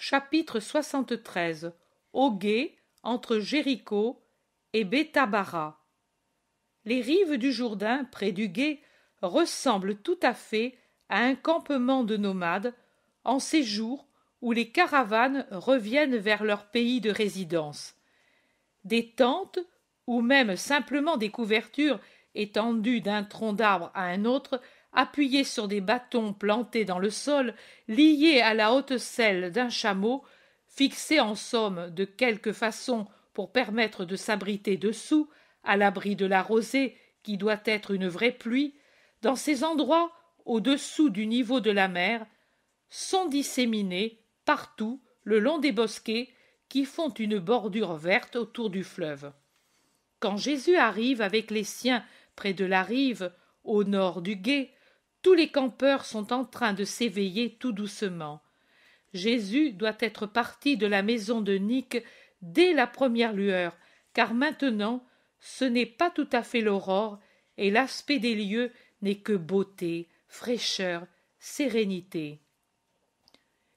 Chapitre 73 Au guet entre Jéricho et Bethabara. Les rives du Jourdain, près du gué, ressemblent tout à fait à un campement de nomades en séjour où les caravanes reviennent vers leur pays de résidence. Des tentes, ou même simplement des couvertures étendues d'un tronc d'arbre à un autre, appuyés sur des bâtons plantés dans le sol, liés à la haute selle d'un chameau, fixés en somme de quelque façon pour permettre de s'abriter dessous, à l'abri de la rosée qui doit être une vraie pluie, dans ces endroits au-dessous du niveau de la mer, sont disséminés partout le long des bosquets qui font une bordure verte autour du fleuve. Quand Jésus arrive avec les siens près de la rive, au nord du gué, tous les campeurs sont en train de s'éveiller tout doucement. Jésus doit être parti de la maison de Nick dès la première lueur, car maintenant ce n'est pas tout à fait l'aurore, et l'aspect des lieux n'est que beauté, fraîcheur, sérénité.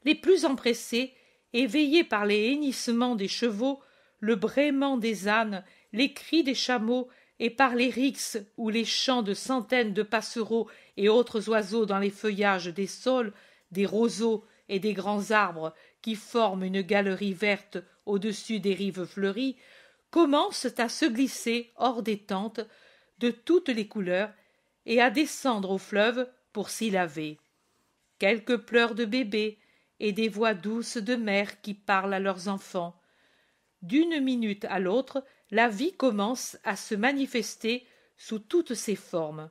Les plus empressés, éveillés par les hennissements des chevaux, le braiement des ânes, les cris des chameaux et par les rixes ou les chants de centaines de passereaux et autres oiseaux dans les feuillages des saules, des roseaux et des grands arbres qui forment une galerie verte au-dessus des rives fleuries, commencent à se glisser hors des tentes de toutes les couleurs et à descendre au fleuve pour s'y laver. Quelques pleurs de bébés et des voix douces de mères qui parlent à leurs enfants. D'une minute à l'autre, la vie commence à se manifester sous toutes ses formes.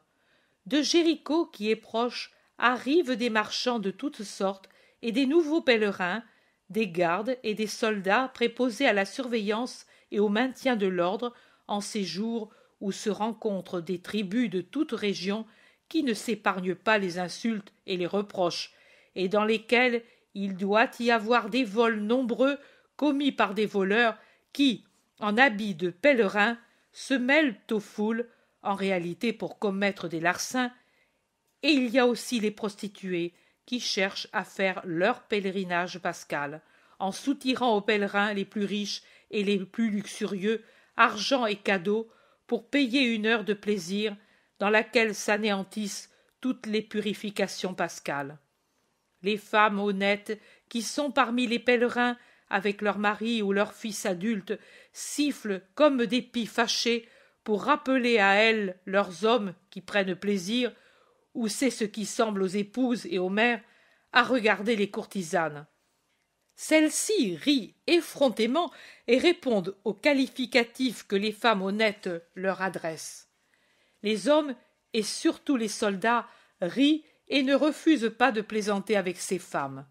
De Jéricho, qui est proche, arrivent des marchands de toutes sortes et des nouveaux pèlerins, des gardes et des soldats préposés à la surveillance et au maintien de l'ordre en ces jours où se rencontrent des tribus de toutes régions qui ne s'épargnent pas les insultes et les reproches, et dans lesquelles il doit y avoir des vols nombreux commis par des voleurs qui, en habit de pèlerin, se mêlent aux foules, en réalité pour commettre des larcins, et il y a aussi les prostituées qui cherchent à faire leur pèlerinage pascal, en soutirant aux pèlerins les plus riches et les plus luxurieux argent et cadeaux pour payer une heure de plaisir dans laquelle s'anéantissent toutes les purifications pascales. Les femmes honnêtes qui sont parmi les pèlerins avec leurs maris ou leur fils adultes, sifflent comme des pis fâchés pour rappeler à elles leurs hommes qui prennent plaisir, ou c'est ce qui semble aux épouses et aux mères, à regarder les courtisanes. Celles-ci rient effrontément et répondent aux qualificatifs que les femmes honnêtes leur adressent. Les hommes, et surtout les soldats, rient et ne refusent pas de plaisanter avec ces femmes.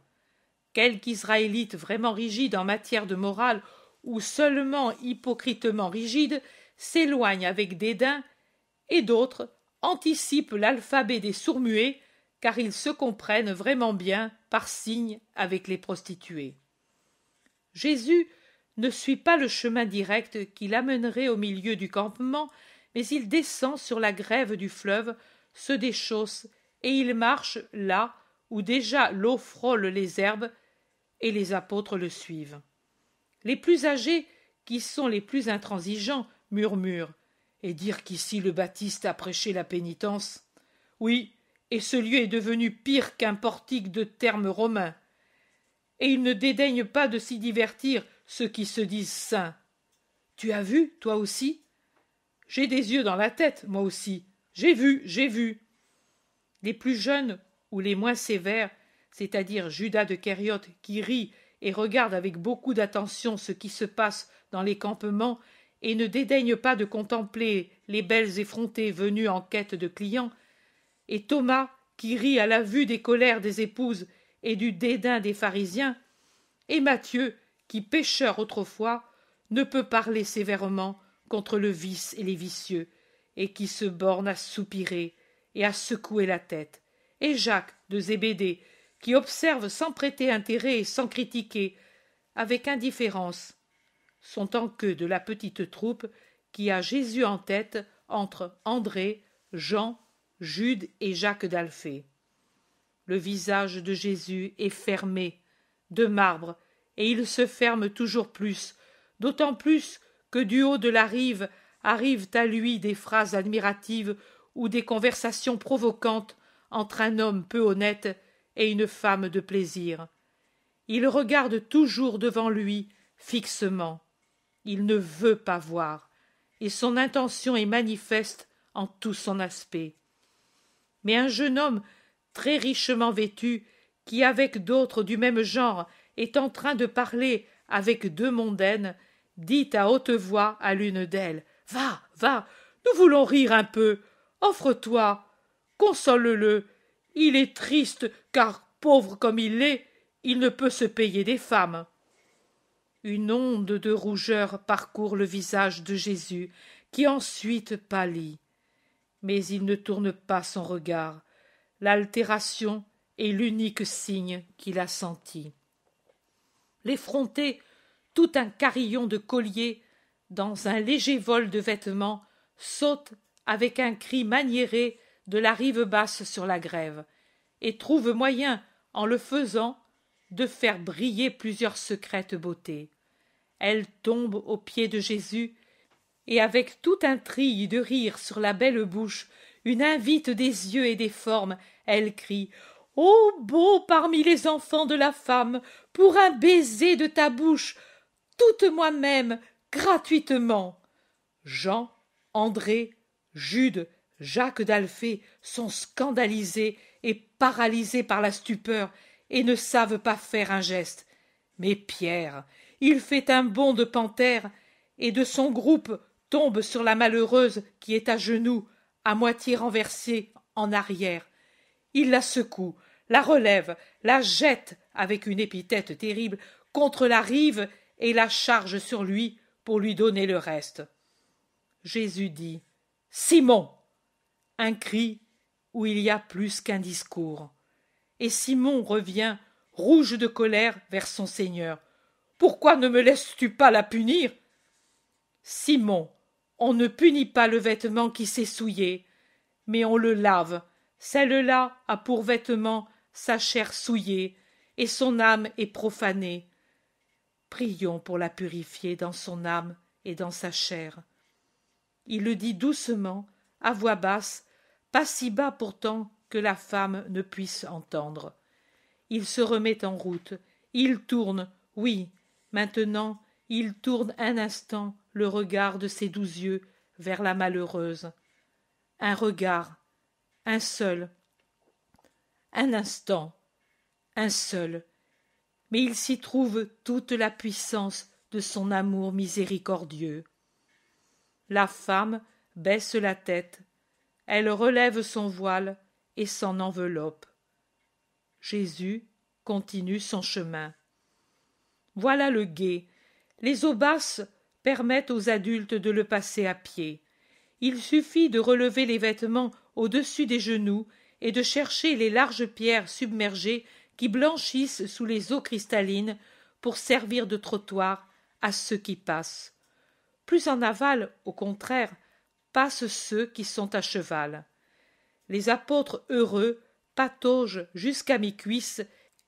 Quelques israélite vraiment rigide en matière de morale ou seulement hypocritement rigide s'éloigne avec dédain et d'autres anticipent l'alphabet des sourds-muets car ils se comprennent vraiment bien par signes avec les prostituées. Jésus ne suit pas le chemin direct qui l'amènerait au milieu du campement, mais il descend sur la grève du fleuve, se déchausse, et il marche là où déjà l'eau frôle les herbes, et les apôtres le suivent. Les plus âgés, qui sont les plus intransigeants, murmurent, et dire qu'ici le Baptiste a prêché la pénitence. Oui, et ce lieu est devenu pire qu'un portique de termes romains. Et ils ne dédaignent pas de s'y divertir ceux qui se disent saints. Tu as vu, toi aussi J'ai des yeux dans la tête, moi aussi. J'ai vu, j'ai vu. Les plus jeunes ou les moins sévères, c'est-à-dire Judas de Kériot qui rit et regarde avec beaucoup d'attention ce qui se passe dans les campements et ne dédaigne pas de contempler les belles effrontées venues en quête de clients, et Thomas qui rit à la vue des colères des épouses et du dédain des pharisiens, et Matthieu qui, pécheur autrefois, ne peut parler sévèrement contre le vice et les vicieux, et qui se borne à soupirer et à secouer la tête, et Jacques de Zébédée, qui observe sans prêter intérêt et sans critiquer, avec indifférence, sont en queue de la petite troupe qui a Jésus en tête entre André, Jean, Jude et Jacques d'Alphée. Le visage de Jésus est fermé, de marbre, et il se ferme toujours plus, d'autant plus que du haut de la rive arrivent à lui des phrases admiratives ou des conversations provocantes entre un homme peu honnête et une femme de plaisir. Il regarde toujours devant lui, fixement. Il ne veut pas voir, et son intention est manifeste en tout son aspect. Mais un jeune homme très richement vêtu, qui avec d'autres du même genre est en train de parler avec deux mondaines, dit à haute voix à l'une d'elles. Va, va, nous voulons rire un peu. Offre toi, console-le. Il est triste, car, pauvre comme il est, il ne peut se payer des femmes. Une onde de rougeur parcourt le visage de Jésus, qui ensuite pâlit. Mais il ne tourne pas son regard. L'altération est l'unique signe qu'il a senti. L'effronté, tout un carillon de colliers, dans un léger vol de vêtements, saute avec un cri maniéré de la rive basse sur la grève, et trouve moyen, en le faisant, de faire briller plusieurs secrètes beautés. Elle tombe aux pieds de Jésus, et avec tout un trille de rire sur la belle bouche, une invite des yeux et des formes, elle crie Ô oh, beau parmi les enfants de la femme, pour un baiser de ta bouche, toute moi-même, gratuitement. Jean, André, Jude, Jacques d'Alphée sont scandalisés et paralysés par la stupeur et ne savent pas faire un geste. Mais Pierre, il fait un bond de panthère et de son groupe tombe sur la malheureuse qui est à genoux, à moitié renversée en arrière. Il la secoue, la relève, la jette avec une épithète terrible contre la rive et la charge sur lui pour lui donner le reste. Jésus dit Simon un cri où il y a plus qu'un discours. Et Simon revient, rouge de colère, vers son Seigneur. Pourquoi ne me laisses-tu pas la punir Simon, on ne punit pas le vêtement qui s'est souillé, mais on le lave. Celle-là a pour vêtement sa chair souillée, et son âme est profanée. Prions pour la purifier dans son âme et dans sa chair. Il le dit doucement, à voix basse, pas si bas pourtant que la femme ne puisse entendre. Il se remet en route, il tourne, oui, maintenant il tourne un instant le regard de ses doux yeux vers la malheureuse. Un regard, un seul, un instant, un seul, mais il s'y trouve toute la puissance de son amour miséricordieux. La femme baisse la tête, elle relève son voile et s'en enveloppe. Jésus continue son chemin. Voilà le gué. Les eaux basses permettent aux adultes de le passer à pied. Il suffit de relever les vêtements au-dessus des genoux et de chercher les larges pierres submergées qui blanchissent sous les eaux cristallines pour servir de trottoir à ceux qui passent. Plus en aval, au contraire, passent ceux qui sont à cheval. Les apôtres heureux pataugent jusqu'à mes cuisses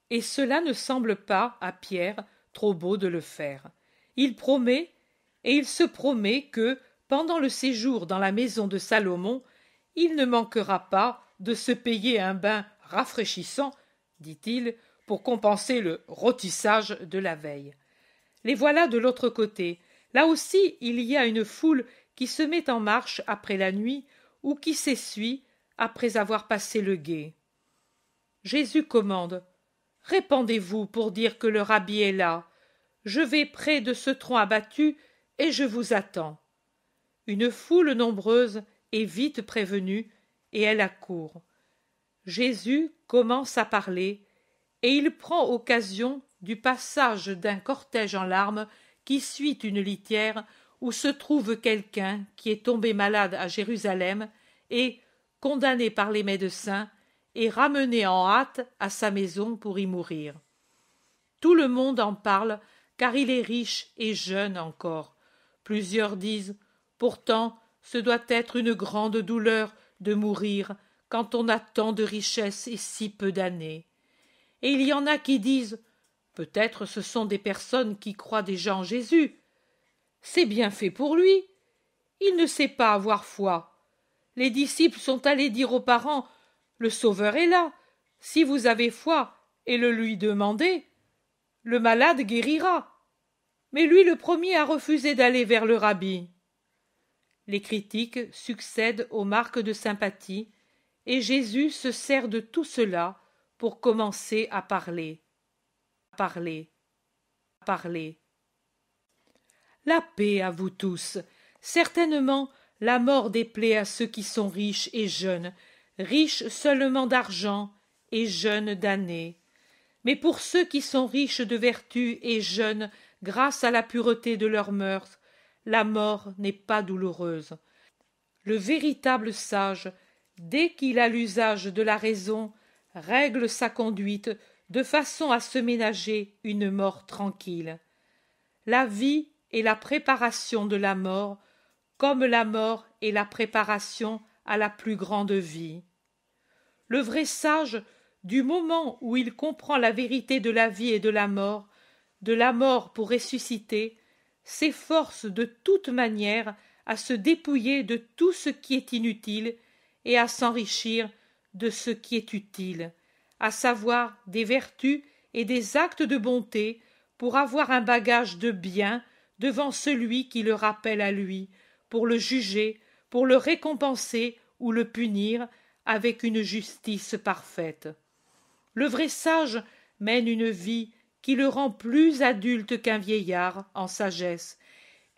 et cela ne semble pas à Pierre trop beau de le faire. Il promet, et il se promet que, pendant le séjour dans la maison de Salomon, il ne manquera pas de se payer un bain rafraîchissant, dit-il, pour compenser le rôtissage de la veille. Les voilà de l'autre côté. Là aussi, il y a une foule qui se met en marche après la nuit ou qui s'essuie après avoir passé le guet. Jésus commande Répandez-vous pour dire que le rabbi est là. Je vais près de ce tronc abattu et je vous attends. Une foule nombreuse est vite prévenue et elle accourt. Jésus commence à parler et il prend occasion du passage d'un cortège en larmes qui suit une litière où se trouve quelqu'un qui est tombé malade à Jérusalem et, condamné par les médecins, est ramené en hâte à sa maison pour y mourir. Tout le monde en parle car il est riche et jeune encore. Plusieurs disent Pourtant, ce doit être une grande douleur de mourir quand on a tant de richesses et si peu d'années. Et il y en a qui disent Peut-être ce sont des personnes qui croient déjà en Jésus, c'est bien fait pour lui. Il ne sait pas avoir foi. Les disciples sont allés dire aux parents Le Sauveur est là. Si vous avez foi et le lui demandez, le malade guérira. Mais lui le premier a refusé d'aller vers le rabbi. Les critiques succèdent aux marques de sympathie, et Jésus se sert de tout cela pour commencer à parler. Parler. Parler. La paix à vous tous. Certainement la mort déplaît à ceux qui sont riches et jeunes, riches seulement d'argent et jeunes d'années. Mais pour ceux qui sont riches de vertu et jeunes grâce à la pureté de leurs mœurs, la mort n'est pas douloureuse. Le véritable sage, dès qu'il a l'usage de la raison, règle sa conduite de façon à se ménager une mort tranquille. La vie et la préparation de la mort, comme la mort est la préparation à la plus grande vie. Le vrai sage, du moment où il comprend la vérité de la vie et de la mort, de la mort pour ressusciter, s'efforce de toute manière à se dépouiller de tout ce qui est inutile et à s'enrichir de ce qui est utile, à savoir des vertus et des actes de bonté pour avoir un bagage de biens devant celui qui le rappelle à lui, pour le juger, pour le récompenser ou le punir avec une justice parfaite. Le vrai sage mène une vie qui le rend plus adulte qu'un vieillard en sagesse,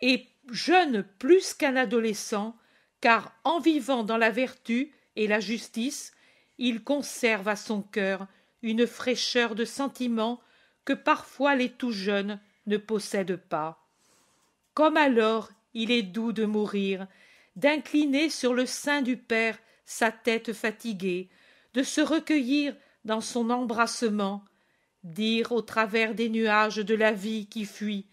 et jeune plus qu'un adolescent, car en vivant dans la vertu et la justice, il conserve à son cœur une fraîcheur de sentiment que parfois les tout jeunes ne possèdent pas comme alors il est doux de mourir, d'incliner sur le sein du Père sa tête fatiguée, de se recueillir dans son embrassement, dire au travers des nuages de la vie qui fuit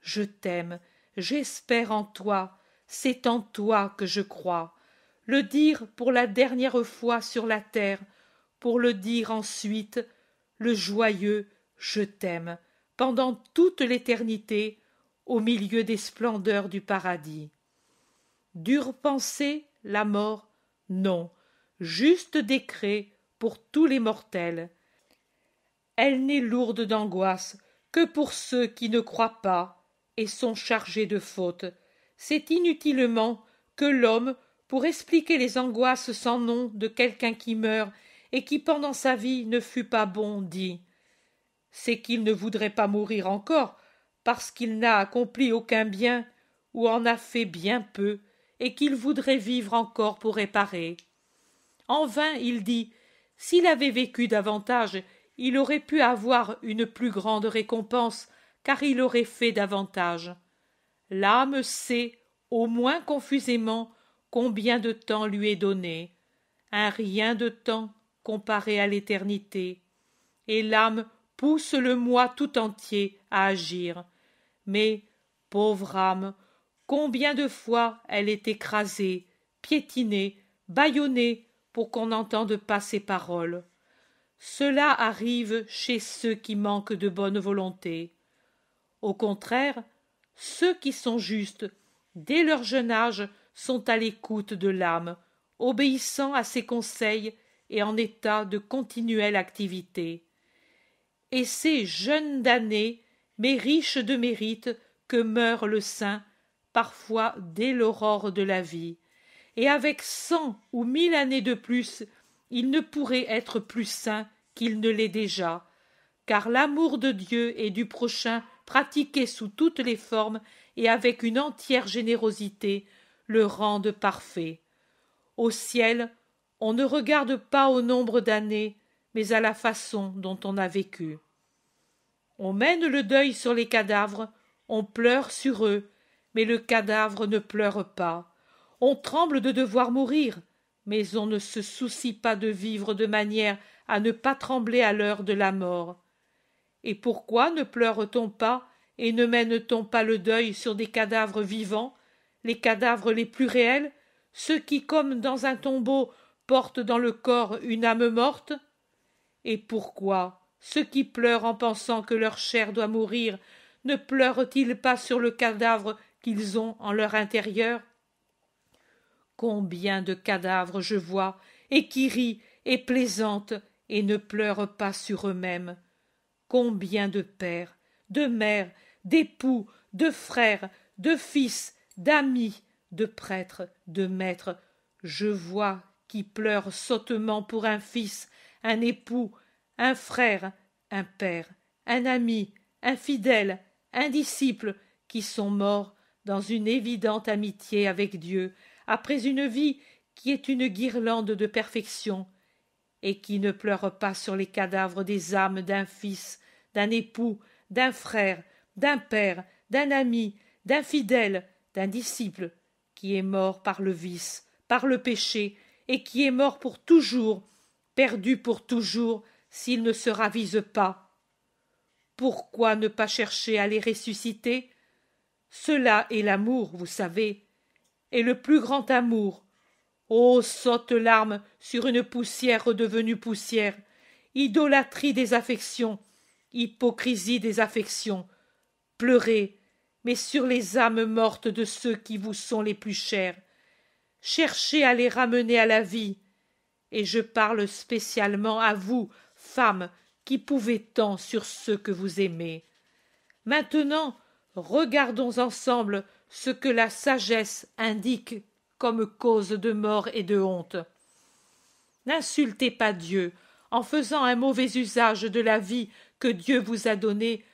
Je t'aime, j'espère en toi, c'est en toi que je crois. Le dire pour la dernière fois sur la terre, pour le dire ensuite, le joyeux Je t'aime, pendant toute l'éternité, au milieu des splendeurs du paradis. Dure pensée, la mort, non, juste décret pour tous les mortels. Elle n'est lourde d'angoisse que pour ceux qui ne croient pas et sont chargés de fautes. C'est inutilement que l'homme, pour expliquer les angoisses sans nom de quelqu'un qui meurt et qui pendant sa vie ne fut pas bon, dit c'est qu'il ne voudrait pas mourir encore parce qu'il n'a accompli aucun bien ou en a fait bien peu et qu'il voudrait vivre encore pour réparer. En vain, il dit, s'il avait vécu davantage, il aurait pu avoir une plus grande récompense, car il aurait fait davantage. L'âme sait, au moins confusément, combien de temps lui est donné, un rien de temps comparé à l'éternité, et l'âme pousse le moi tout entier à agir. Mais, pauvre âme, combien de fois elle est écrasée, piétinée, bâillonnée pour qu'on n'entende pas ses paroles. Cela arrive chez ceux qui manquent de bonne volonté. Au contraire, ceux qui sont justes, dès leur jeune âge, sont à l'écoute de l'âme, obéissant à ses conseils et en état de continuelle activité et c'est jeune d'années, mais riche de mérite, que meurt le saint, parfois dès l'aurore de la vie. Et avec cent ou mille années de plus, il ne pourrait être plus saint qu'il ne l'est déjà, car l'amour de Dieu et du prochain pratiqué sous toutes les formes et avec une entière générosité le rendent parfait. Au ciel, on ne regarde pas au nombre d'années, mais à la façon dont on a vécu. On mène le deuil sur les cadavres, on pleure sur eux, mais le cadavre ne pleure pas. On tremble de devoir mourir, mais on ne se soucie pas de vivre de manière à ne pas trembler à l'heure de la mort. Et pourquoi ne pleure-t-on pas et ne mène-t-on pas le deuil sur des cadavres vivants, les cadavres les plus réels, ceux qui, comme dans un tombeau, portent dans le corps une âme morte et pourquoi ceux qui pleurent en pensant que leur chair doit mourir ne pleurent-ils pas sur le cadavre qu'ils ont en leur intérieur Combien de cadavres je vois et qui rient et plaisantent et ne pleurent pas sur eux-mêmes Combien de pères, de mères, d'époux, de frères, de fils, d'amis, de prêtres, de maîtres, je vois qui pleurent sottement pour un fils, un époux, un frère, un père, un ami, un fidèle, un disciple, qui sont morts dans une évidente amitié avec Dieu, après une vie qui est une guirlande de perfection, et qui ne pleure pas sur les cadavres des âmes d'un fils, d'un époux, d'un frère, d'un père, d'un ami, d'un fidèle, d'un disciple, qui est mort par le vice, par le péché, et qui est mort pour toujours perdu pour toujours s'ils ne se ravise pas. Pourquoi ne pas chercher à les ressusciter Cela est l'amour, vous savez, et le plus grand amour. Ô oh, saute larme sur une poussière redevenue poussière, idolâtrie des affections, hypocrisie des affections. Pleurez, mais sur les âmes mortes de ceux qui vous sont les plus chers. Cherchez à les ramener à la vie, et je parle spécialement à vous, femmes, qui pouvez tant sur ceux que vous aimez. Maintenant, regardons ensemble ce que la sagesse indique comme cause de mort et de honte. N'insultez pas Dieu en faisant un mauvais usage de la vie que Dieu vous a donnée,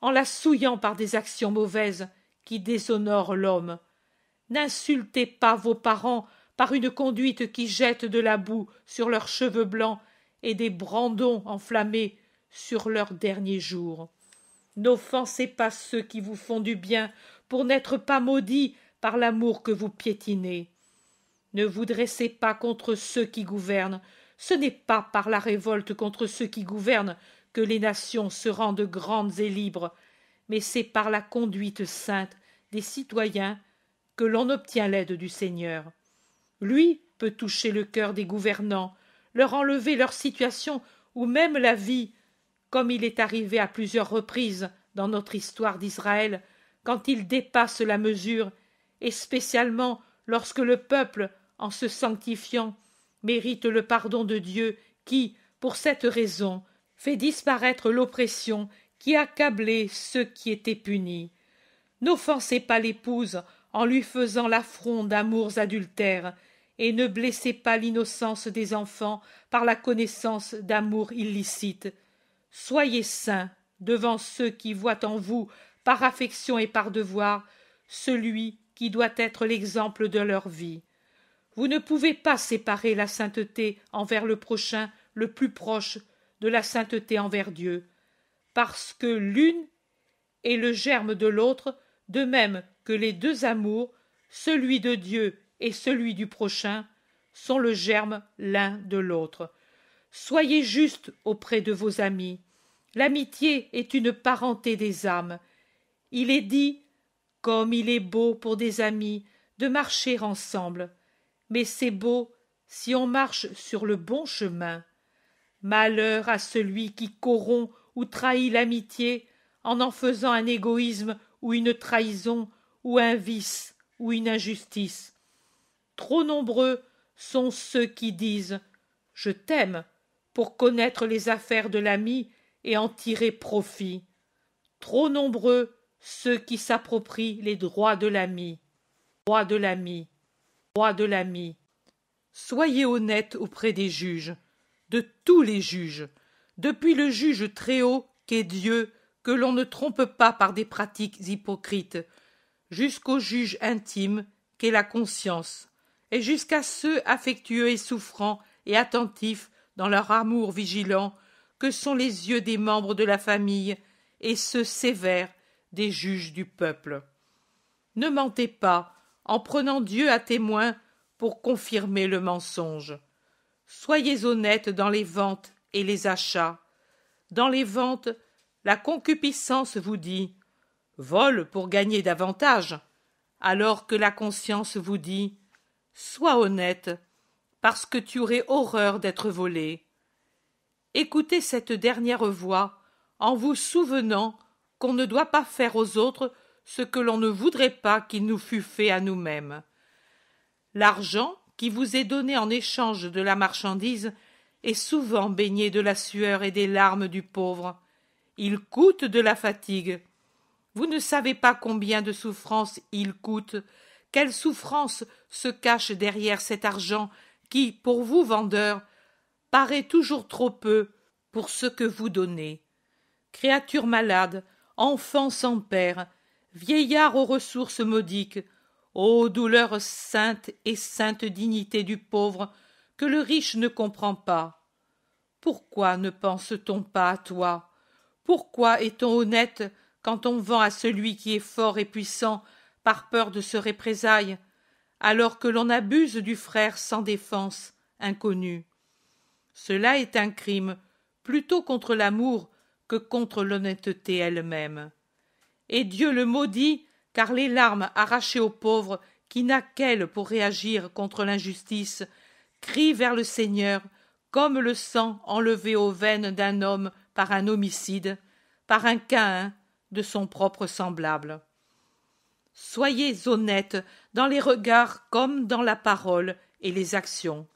en la souillant par des actions mauvaises qui déshonorent l'homme. N'insultez pas vos parents par une conduite qui jette de la boue sur leurs cheveux blancs et des brandons enflammés sur leurs derniers jours. N'offensez pas ceux qui vous font du bien pour n'être pas maudits par l'amour que vous piétinez. Ne vous dressez pas contre ceux qui gouvernent. Ce n'est pas par la révolte contre ceux qui gouvernent que les nations se rendent grandes et libres, mais c'est par la conduite sainte des citoyens que l'on obtient l'aide du Seigneur lui peut toucher le cœur des gouvernants, leur enlever leur situation ou même la vie, comme il est arrivé à plusieurs reprises dans notre histoire d'Israël, quand il dépasse la mesure, et spécialement lorsque le peuple, en se sanctifiant, mérite le pardon de Dieu qui, pour cette raison, fait disparaître l'oppression qui accablait ceux qui étaient punis. N'offensez pas l'épouse en lui faisant l'affront d'amours adultères, et ne blessez pas l'innocence des enfants par la connaissance d'amour illicite. Soyez saints devant ceux qui voient en vous, par affection et par devoir, celui qui doit être l'exemple de leur vie. Vous ne pouvez pas séparer la sainteté envers le prochain, le plus proche, de la sainteté envers Dieu, parce que l'une est le germe de l'autre, de même que les deux amours, celui de Dieu et celui du prochain sont le germe l'un de l'autre. Soyez juste auprès de vos amis. L'amitié est une parenté des âmes. Il est dit comme il est beau pour des amis de marcher ensemble. Mais c'est beau si on marche sur le bon chemin. Malheur à celui qui corrompt ou trahit l'amitié en en faisant un égoïsme ou une trahison ou un vice ou une injustice. Trop nombreux sont ceux qui disent Je t'aime pour connaître les affaires de l'ami et en tirer profit. Trop nombreux ceux qui s'approprient les droits de l'ami. Droits de l'ami. Droits de l'ami. Soyez honnête auprès des juges, de tous les juges, depuis le juge très haut qu'est Dieu, que l'on ne trompe pas par des pratiques hypocrites, jusqu'au juge intime qu'est la conscience, et jusqu'à ceux affectueux et souffrants et attentifs dans leur amour vigilant que sont les yeux des membres de la famille et ceux sévères des juges du peuple. Ne mentez pas en prenant Dieu à témoin pour confirmer le mensonge. Soyez honnêtes dans les ventes et les achats. Dans les ventes, la concupiscence vous dit vole pour gagner davantage, alors que la conscience vous dit sois honnête, parce que tu aurais horreur d'être volé. Écoutez cette dernière voix en vous souvenant qu'on ne doit pas faire aux autres ce que l'on ne voudrait pas qu'il nous fût fait à nous-mêmes. L'argent qui vous est donné en échange de la marchandise est souvent baigné de la sueur et des larmes du pauvre. Il coûte de la fatigue. Vous ne savez pas combien de souffrances il coûte quelle souffrance se cache derrière cet argent qui, pour vous, vendeurs, paraît toujours trop peu pour ce que vous donnez. Créature malade, enfant sans père, vieillard aux ressources modiques, ô douleur sainte et sainte dignité du pauvre que le riche ne comprend pas. Pourquoi ne pense-t-on pas à toi Pourquoi est-on honnête quand on vend à celui qui est fort et puissant par peur de se représailles, alors que l'on abuse du frère sans défense, inconnu. Cela est un crime, plutôt contre l'amour que contre l'honnêteté elle-même. Et Dieu le maudit, car les larmes arrachées aux pauvres, qui n'a qu'elles pour réagir contre l'injustice, crient vers le Seigneur, comme le sang enlevé aux veines d'un homme par un homicide, par un Caïn de son propre semblable. Soyez honnête dans les regards comme dans la parole et les actions.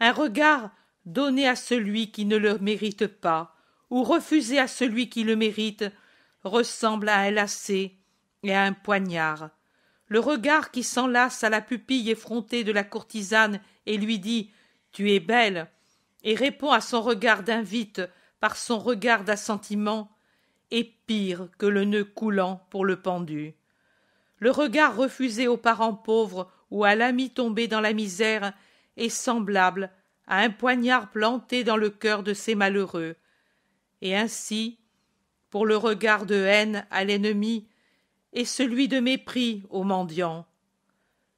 Un regard donné à celui qui ne le mérite pas, ou refusé à celui qui le mérite, ressemble à un lacet et à un poignard. Le regard qui s'enlace à la pupille effrontée de la courtisane et lui dit Tu es belle, et répond à son regard d'invite par son regard d'assentiment, est pire que le nœud coulant pour le pendu le regard refusé aux parents pauvres ou à l'ami tombé dans la misère est semblable à un poignard planté dans le cœur de ces malheureux. Et ainsi, pour le regard de haine à l'ennemi et celui de mépris aux mendiant.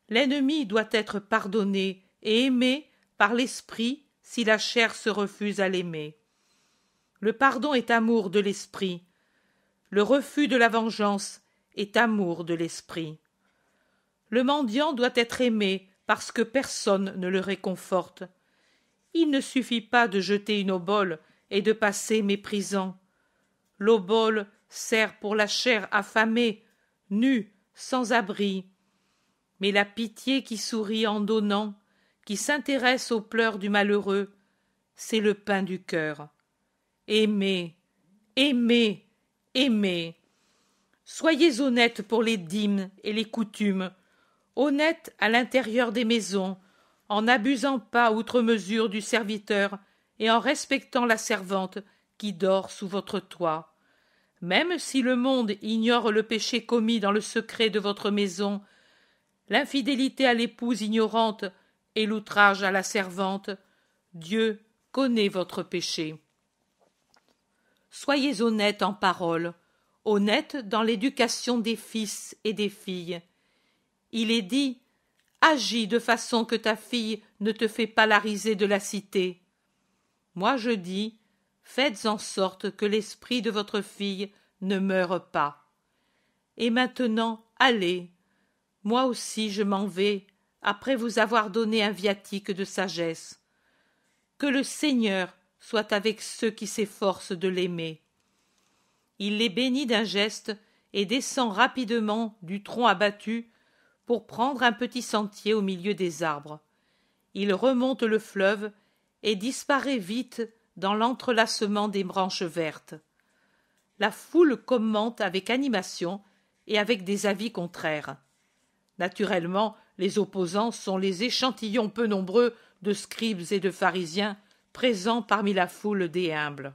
L'ennemi doit être pardonné et aimé par l'esprit si la chair se refuse à l'aimer. Le pardon est amour de l'esprit. Le refus de la vengeance est amour de l'esprit. Le mendiant doit être aimé parce que personne ne le réconforte. Il ne suffit pas de jeter une obole et de passer méprisant. L'obole sert pour la chair affamée, nue, sans abri. Mais la pitié qui sourit en donnant, qui s'intéresse aux pleurs du malheureux, c'est le pain du cœur. Aimer, aimer, aimer. Soyez honnêtes pour les dîmes et les coutumes, honnêtes à l'intérieur des maisons, en n'abusant pas outre mesure du serviteur et en respectant la servante qui dort sous votre toit. Même si le monde ignore le péché commis dans le secret de votre maison, l'infidélité à l'épouse ignorante et l'outrage à la servante, Dieu connaît votre péché. Soyez honnêtes en paroles, honnête dans l'éducation des fils et des filles. Il est dit Agis de façon que ta fille ne te fait pas la risée de la cité. Moi je dis Faites en sorte que l'esprit de votre fille ne meure pas. Et maintenant, allez. Moi aussi je m'en vais, après vous avoir donné un viatique de sagesse. Que le Seigneur soit avec ceux qui s'efforcent de l'aimer. Il les bénit d'un geste et descend rapidement du tronc abattu pour prendre un petit sentier au milieu des arbres. Il remonte le fleuve et disparaît vite dans l'entrelacement des branches vertes. La foule commente avec animation et avec des avis contraires. Naturellement, les opposants sont les échantillons peu nombreux de scribes et de pharisiens présents parmi la foule des humbles.